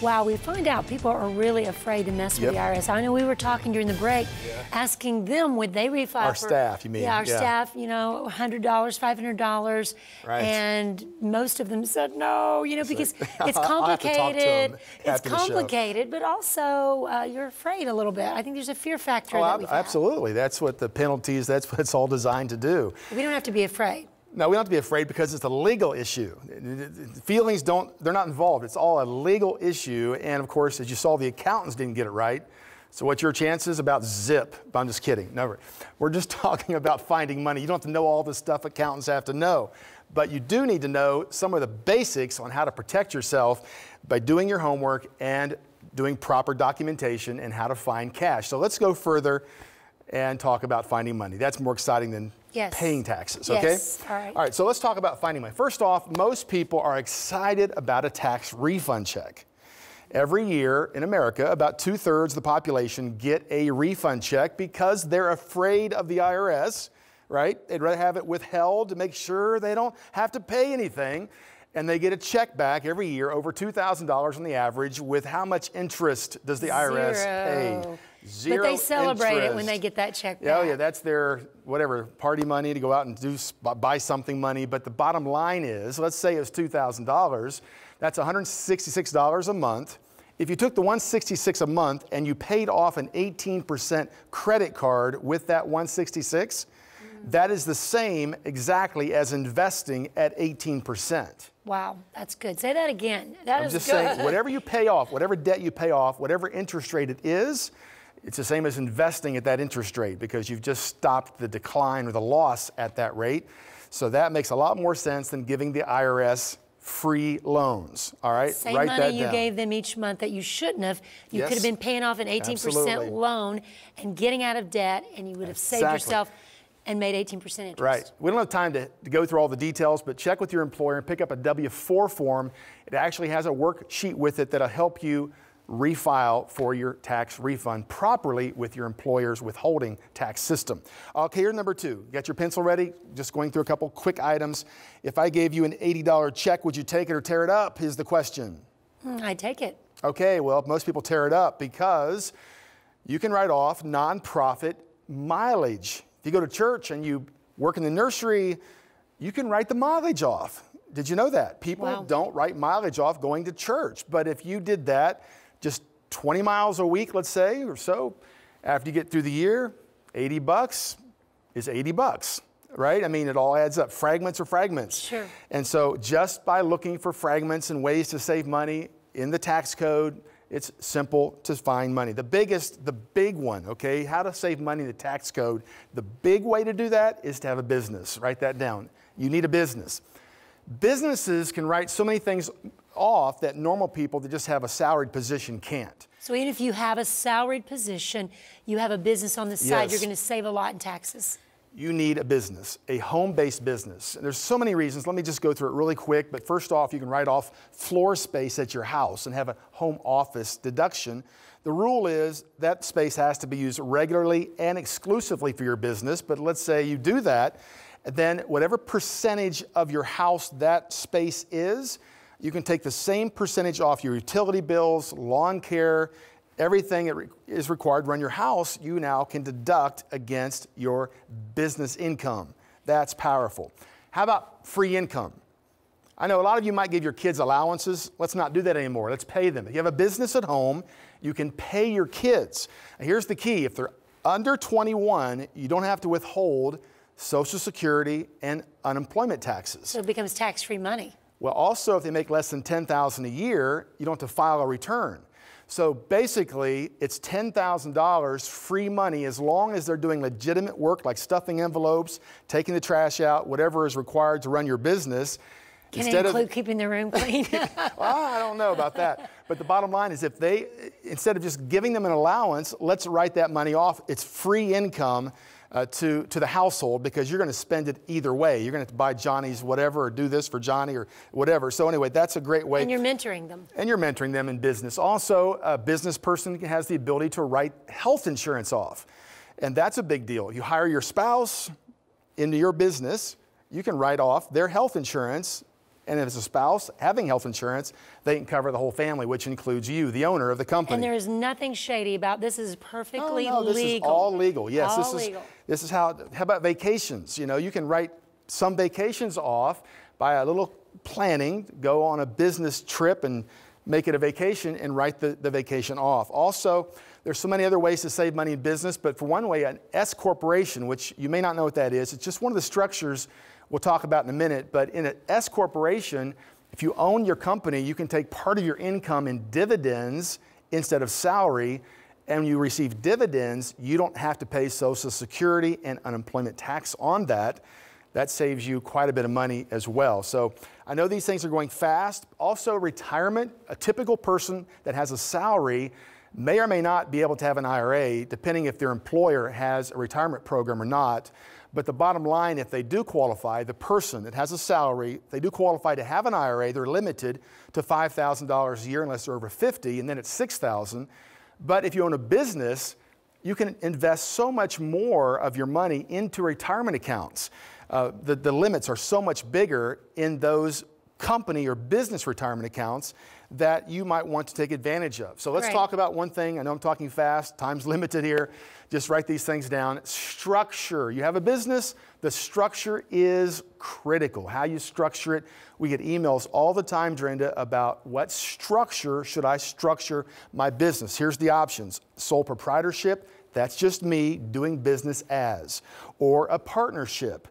Wow, we find out people are really afraid to mess yep. with the IRS. I know we were talking during the break, yeah. asking them would they refile our for, staff. You mean? Yeah, our yeah. staff. You know, hundred dollars, five hundred dollars, right. and most of them said no. You know, because it's complicated. To to it's complicated, but also uh, you're afraid a little bit. I think there's a fear factor. Oh, that absolutely. That's what the penalties. That's what it's all designed to do. We don't have to be afraid. Now, we don't have to be afraid because it's a legal issue. Feelings don't, they're not involved. It's all a legal issue. And of course, as you saw, the accountants didn't get it right. So, what's your chances about zip? I'm just kidding. Never. We're just talking about finding money. You don't have to know all the stuff accountants have to know, but you do need to know some of the basics on how to protect yourself by doing your homework and doing proper documentation and how to find cash. So, let's go further and talk about finding money. That's more exciting than Yes. Paying taxes, okay? Yes. All right. All right, so let's talk about finding money. First off, most people are excited about a tax refund check. Every year in America, about two thirds of the population get a refund check because they're afraid of the IRS, right? They'd rather have it withheld to make sure they don't have to pay anything. And they get a check back every year over $2,000 on the average with how much interest does the Zero. IRS pay? Zero But they celebrate interest. it when they get that check oh, back. Oh, yeah, that's their whatever party money to go out and do buy something money. But the bottom line is, let's say it was $2,000. That's $166 a month. If you took the 166 a month and you paid off an 18% credit card with that 166, mm. that is the same exactly as investing at 18%. Wow, that's good. Say that again. That I'm just good. saying, whatever you pay off, whatever debt you pay off, whatever interest rate it is, it's the same as investing at that interest rate because you've just stopped the decline or the loss at that rate. So that makes a lot more sense than giving the IRS free loans. All right, same Write money you down. gave them each month that you shouldn't have. You yes. could have been paying off an 18% Absolutely. loan and getting out of debt, and you would have exactly. saved yourself and made 18% interest. Right. We don't have time to, to, go through all the details, but check with your employer and pick up a W 4 form. It actually has a worksheet with it that'll help you refile for your tax refund properly with your employer's withholding tax system. Okay, here number two. Got your pencil ready? Just going through a couple quick items. If I gave you an $80 check, would you take it or tear it up? Is the question. Hmm, I take it. Okay, well, most people tear it up because you can write off nonprofit mileage. If you go to church and you work in the nursery, you can write the mileage off. Did you know that? People wow. don't write mileage off going to church. But if you did that, just 20 miles a week, let's say, or so. After you get through the year, 80 bucks is 80 bucks, right? I mean, it all adds up. Fragments are fragments. Sure. And so just by looking for fragments and ways to save money in the tax code, it's simple to find money. The biggest, the big one, okay, how to save money in the tax code, the big way to do that is to have a business. Write that down. You need a business. Businesses can write so many things off that normal people that just have a salaried position can't. So even if you have a salaried position, you have a business on the side, yes. you're going to save a lot in taxes. You need a business, a home-based business. And there's so many reasons. Let me just go through it really quick. But first off, you can write off floor space at your house and have a home office deduction. The rule is that space has to be used regularly and exclusively for your business. But let's say you do that, then whatever percentage of your house that space is, you can take the same percentage off your utility bills, lawn care, everything that is required to run your house, you now can deduct against your business income. That's powerful. How about free income? I know a lot of you might give your kids allowances. Let's not do that anymore. Let's pay them. If you have a business at home, you can pay your kids. here's the key if they're under 21, you don't have to withhold Social Security and unemployment taxes. So it becomes tax free money. Well, also, if they make less than 10000 a year, you don't have to file a return. So basically, it's $10,000 free money as long as they're doing legitimate work like stuffing envelopes, taking the trash out, whatever is required to run your business. Can instead it include of, keeping the room clean? well, I don't know about that. But the bottom line is if they, instead of just giving them an allowance, let's write that money off. It's free income uh, to, to the household because you're going to spend it either way. You're going to buy Johnny's whatever or do this for Johnny or whatever. So, anyway, that's a great way. And you're mentoring them. And you're mentoring them in business. Also, a business person has the ability to write health insurance off. And that's a big deal. You hire your spouse into your business, you can write off their health insurance. And if it's a spouse having health insurance, they can cover the whole family, which includes you, the owner of the company. And there is nothing shady about this. Is perfectly oh, no, legal. This is all legal. Yes, all this legal. is this is how, how about vacations? You know, you can write some vacations off by a little planning, go on a business trip and make it a vacation and write the, the vacation off. Also, there's so many other ways to save money in business, but for one way, an S corporation, which you may not know what that is, it's just one of the structures we'll talk about in a minute, but in an S corporation, if you own your company, you can take part of your income in dividends instead of salary and you receive dividends, you don't have to pay Social Security and unemployment tax on that. That saves you quite a bit of money as well. So I know these things are going fast. Also, retirement, a typical person that has a salary may or may not be able to have an IRA, depending if their employer has a retirement program or not. But the bottom line, if they do qualify, the person that has a salary, they do qualify to have an IRA, they're limited to $5,000 a year unless they're over 50, and then it's 6,000. dollars but if you own a business, you can invest so much more of your money into retirement accounts. Uh, the, the limits are so much bigger in those company or business retirement accounts that you might want to take advantage of. So let's right. talk about one thing. I know I'm talking fast, time's limited here. Just write these things down. Structure. You have a business, the structure is critical. How you structure it. We get emails all the time, Drenda, about what structure should I structure my business. Here's the options sole proprietorship, that's just me doing business as, or a partnership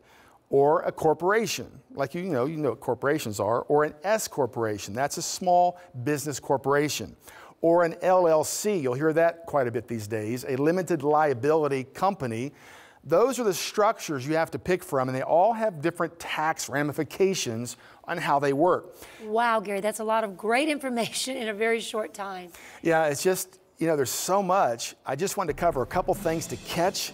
or a corporation, like you know, you know what corporations are, or an S corporation, that's a small business corporation, or an LLC, you'll hear that quite a bit these days, a limited liability company. Those are the structures you have to pick from, and they all have different tax ramifications on how they work. Wow, Gary, that's a lot of great information in a very short time. Yeah, it's just, you know, there's so much. I just wanted to cover a couple things to catch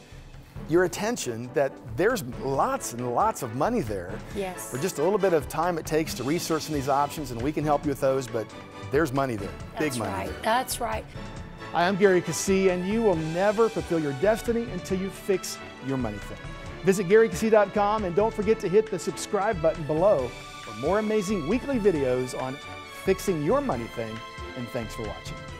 your attention that there's lots and lots of money there. Yes. For just a little bit of time it takes to research some these options, and we can help you with those, but there's money there, That's big money right. there. That's right. Hi, I'm Gary Cassie, and you will never fulfill your destiny until you fix your money thing. Visit GaryCassie.com and don't forget to hit the subscribe button below for more amazing weekly videos on fixing your money thing, and thanks for watching.